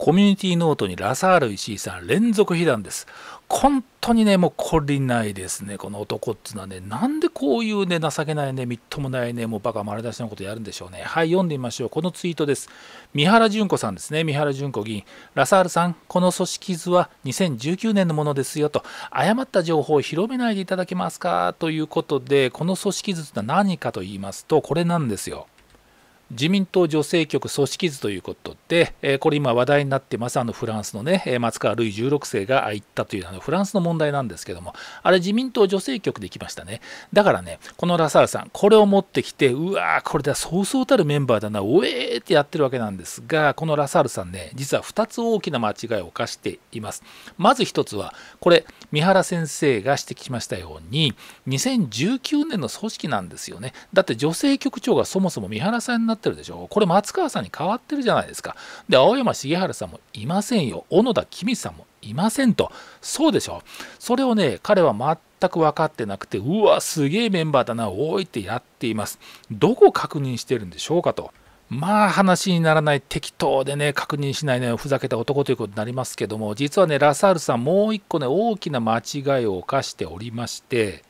コミュニティノートにラサール石井さん連続被弾です。本当にね、もう懲りないですね、この男っていうのはね、なんでこういうね、情けないね、みっともないね、もうバカ丸出しのことやるんでしょうね。はい、読んでみましょう。このツイートです。三原淳子さんですね、三原淳子議員。ラサールさん、この組織図は2019年のものですよと、誤った情報を広めないでいただけますかということで、この組織図ってのは何かと言いますと、これなんですよ。自民党女性局組織図ということで、えこれ今話題になってます、あのフランスのね、松川るい16世が行ったというあのフランスの問題なんですけども、あれ自民党女性局で行きましたね。だからね、このラサールさん、これを持ってきて、うわー、これだ、そうそうたるメンバーだな、おえーってやってるわけなんですが、このラサールさんね、実は2つ大きな間違いを犯しています。まず1つは、これ、三原先生が指摘しましたように、2019年の組織なんですよね。だって女性局長がそもそも三原さんになってってるでしょこれ松川さんに変わってるじゃないですかで青山茂原さんもいませんよ小野田公さんもいませんとそうでしょそれをね彼は全く分かってなくてうわすげえメンバーだなおいってやっていますどこ確認してるんでしょうかとまあ話にならない適当でね確認しないねふざけた男ということになりますけども実はねラサールさんもう一個ね大きな間違いを犯しておりまして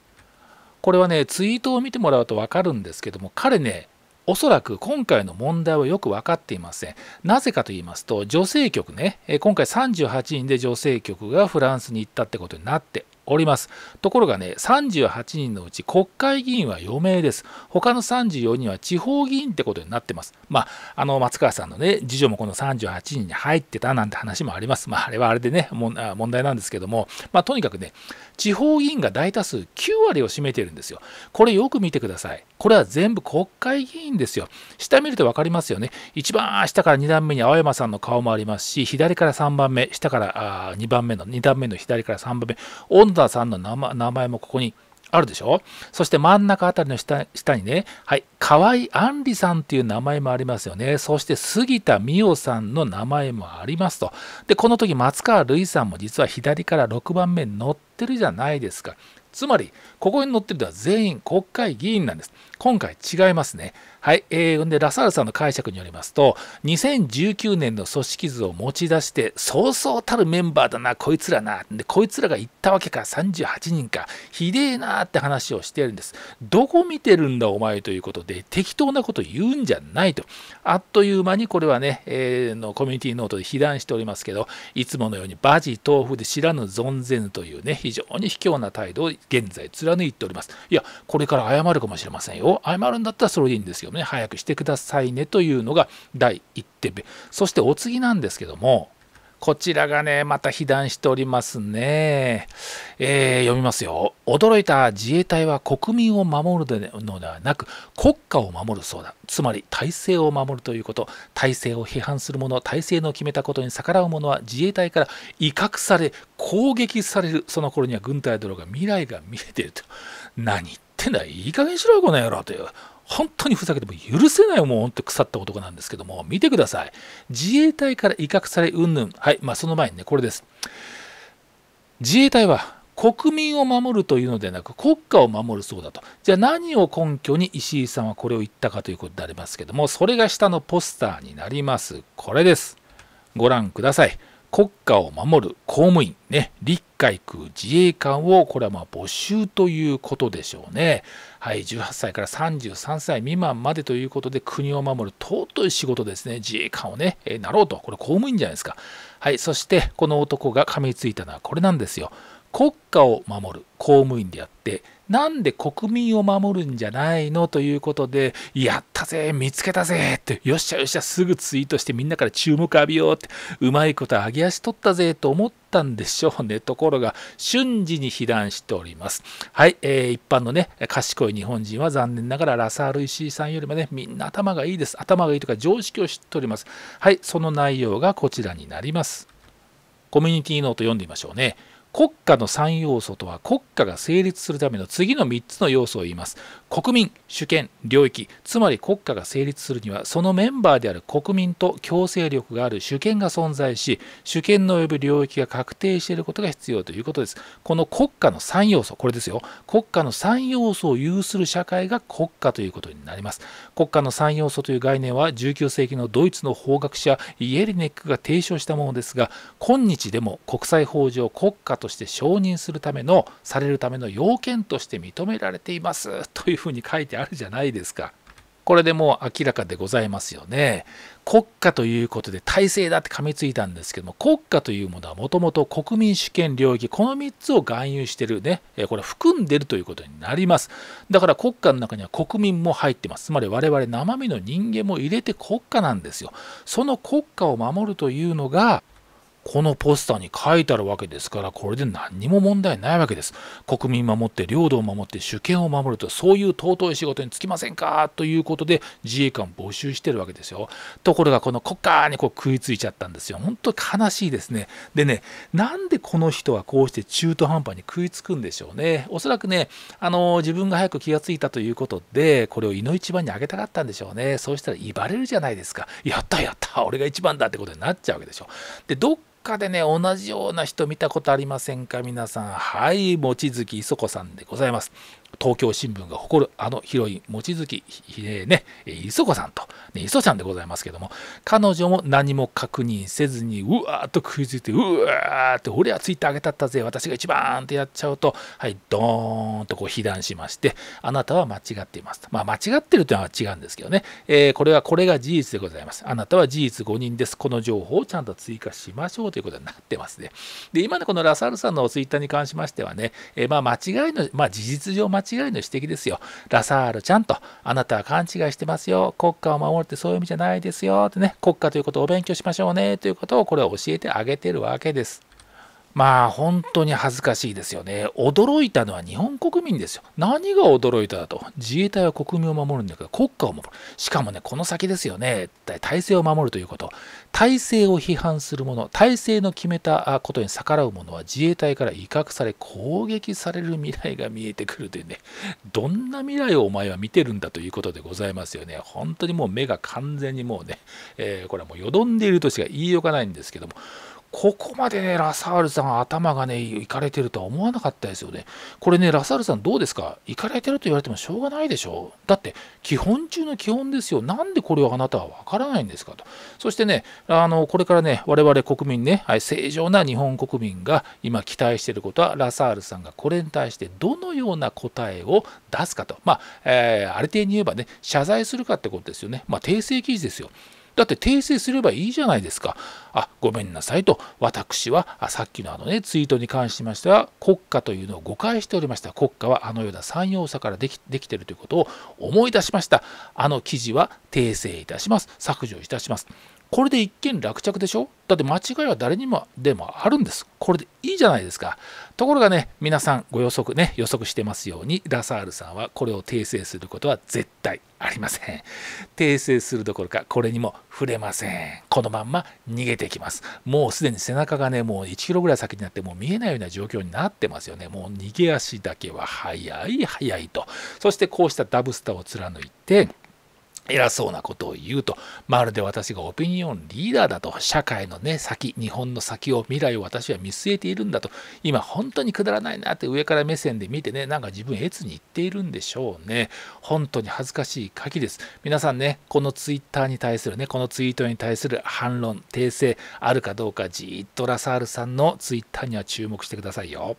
これはねツイートを見てもらうと分かるんですけども彼ねおそらく今回の問題はよく分かっていません。なぜかと言いますと、女性局ね、今回38人で女性局がフランスに行ったってことになっております。ところがね、38人のうち国会議員は余命です。他の34人は地方議員ってことになってます。まあ、あの、松川さんのね、次女もこの38人に入ってたなんて話もあります。まあ、あれはあれでね、問題なんですけども、まあ、とにかくね、地方議員が大多数9割を占めてるんですよ。これよく見てください。これは全部国会議員ですよ。下見ると分かりますよね。一番下から2段目に青山さんの顔もありますし、左から3番目、下から2番目の、2段目の左から3番目、温度さんの名前もここにあるでしょそして真ん中あたりの下にね、はい、河合杏里さんっていう名前もありますよね。そして杉田美桜さんの名前もありますと。で、この時松川るいさんも実は左から6番目に乗ってるじゃないですか。つまり、ここに載ってるのは全員国会議員なんです。今回違いますね。はい。えー、んで、ラサールさんの解釈によりますと、2019年の組織図を持ち出して、そうそうたるメンバーだな、こいつらな、でこいつらが言ったわけか、38人か、ひでえなーって話をしているんです。どこ見てるんだ、お前ということで、適当なこと言うんじゃないと。あっという間に、これはね、えー、のコミュニティノートで被弾しておりますけど、いつものようにバジ豆腐で知らぬ存ぜぬというね、非常に卑怯な態度を現在貫いております。いや、これから謝るかもしれませんよ。を謝るんだったらそれでいいんですけどね早くしてくださいねというのが第1点目そしてお次なんですけどもこちらがね、また被弾しておりますね。えー、読みますよ。驚いた自衛隊は国民を守るのではなく、国家を守るそうだ。つまり、体制を守るということ。体制を批判する者、体制の決めたことに逆らう者は自衛隊から威嚇され、攻撃される。その頃には軍隊泥が未来が見えていると。何言ってってんだいい加減しろよこの野郎という本当にふざけても許せないもう本当腐った男なんですけども見てください自衛隊から威嚇されうんぬんはいまあその前にねこれです自衛隊は国民を守るというのではなく国家を守るそうだとじゃあ何を根拠に石井さんはこれを言ったかということでありますけどもそれが下のポスターになりますこれですご覧ください国家を守る公務員、ね、陸海空自衛官を、これはまあ募集ということでしょうね。はい、18歳から33歳未満までということで、国を守る尊い仕事ですね、自衛官をね、えなろうと、これ公務員じゃないですか。はい、そして、この男が噛みついたのはこれなんですよ。国家を守る公務員であってなんで国民を守るんじゃないのということでやったぜ見つけたぜってよっしゃよっしゃすぐツイートしてみんなから注目浴びようってうまいこと揚げ足取ったぜと思ったんでしょうねところが瞬時に被弾しておりますはい、えー、一般のね賢い日本人は残念ながらラサール石井さんよりもねみんな頭がいいです頭がいいとか常識を知っておりますはいその内容がこちらになりますコミュニティノート読んでみましょうね国家の3要素とは国家が成立するための次の3つの要素を言います国民主権領域つまり国家が成立するにはそのメンバーである国民と強制力がある主権が存在し主権の及ぶ領域が確定していることが必要ということですこの国家の3要素これですよ国家の3要素を有する社会が国家ということになります国家の3要素という概念は19世紀のドイツの法学者イエリネックが提唱したものですが今日でも国際法上国家として承認するためのされるための要件として認められていますというふうに書いてあるじゃないですか。これでもう明らかでございますよね。国家ということで体制だって噛みついたんですけども、国家というものはもともと国民主権領域、この3つを含有してるね、これ含んでるということになります。だから国家の中には国民も入ってます。つまり我々生身の人間も入れて国家なんですよ。その国家を守るというのが、このポスターに書いてあるわけですから、これで何にも問題ないわけです。国民守って、領土を守って、主権を守ると、そういう尊い仕事に就きませんかということで、自衛官を募集してるわけですよ。ところが、この国家にこう食いついちゃったんですよ。本当悲しいですね。でね、なんでこの人はこうして中途半端に食いつくんでしょうね。おそらくね、あの自分が早く気がついたということで、これを胃の一番にあげたかったんでしょうね。そうしたら威張れるじゃないですか。やったやった、俺が一番だってことになっちゃうわけでしょ。で、どっかでね、同じような人見たことありませんか皆さん。はい、望月磯子さんでございます。東京新聞が誇るあのヒロイン望月ひね磯子さんと、ね、磯ちゃんでございますけども彼女も何も確認せずにうわーっと食いついてうわーって俺はついてあげたったぜ私が一番ってやっちゃうとはいドーンとこう被弾しましてあなたは間違っていますまあ間違ってるというのは違うんですけどね、えー、これはこれが事実でございますあなたは事実誤認ですこの情報をちゃんと追加しましょうということになってますねで今のこのラサールさんのツイッターに関しましてはね、えー、まあ間違いのまあ事実上間違間違いの指摘ですよ。ラサールちゃんと、あなたは勘違いしてますよ。国家を守るってそういう意味じゃないですよ。ってね、国家ということをお勉強しましょうね。ということをこれは教えてあげてるわけです。まあ本当に恥ずかしいですよね。驚いたのは日本国民ですよ。何が驚いただと。自衛隊は国民を守るんだけど、国家を守る。しかもね、この先ですよね。体制を守るということ。体制を批判する者、体制の決めたことに逆らう者は自衛隊から威嚇され、攻撃される未来が見えてくるというね、どんな未来をお前は見てるんだということでございますよね。本当にもう目が完全にもうね、えー、これはもうよどんでいるとしか言いようがないんですけども。ここまでね、ラサールさん、頭がね、いかれてるとは思わなかったですよね。これね、ラサールさん、どうですかいかれてると言われてもしょうがないでしょう。だって、基本中の基本ですよ。なんでこれをあなたはわからないんですかと。そしてね、あの、これからね、我々国民ね、はい、正常な日本国民が今期待していることは、ラサールさんがこれに対してどのような答えを出すかと。まあ、えー、ある程度に言えばね、謝罪するかってことですよね。まあ、訂正記事ですよ。だって訂正すればいいじゃないですか。あ、ごめんなさいと、私は、あさっきのあのね、ツイートに関しましては、国家というのを誤解しておりました。国家はあのような三要素からできできているということを思い出しました。あの記事は訂正いたします。削除いたします。これで一件落着でしょだって間違いは誰にもでもあるんです。これでじゃないですか。ところがね、皆さんご予測ね、予測してますように、ラサールさんはこれを訂正することは絶対ありません。訂正するどころか、これにも触れません。このまんま逃げてきます。もうすでに背中がね、もう1キロぐらい先になって、もう見えないような状況になってますよね。もう逃げ足だけは早い、早いと。そしてこうしたダブスターを貫いて、偉そうなことを言うと、まるで私がオピニオンリーダーだと、社会のね、先、日本の先を、未来を私は見据えているんだと、今本当にくだらないなって上から目線で見てね、なんか自分越に言っているんでしょうね。本当に恥ずかしい限りです。皆さんね、このツイッターに対するね、このツイートに対する反論、訂正、あるかどうか、じーっとラサールさんのツイッターには注目してくださいよ。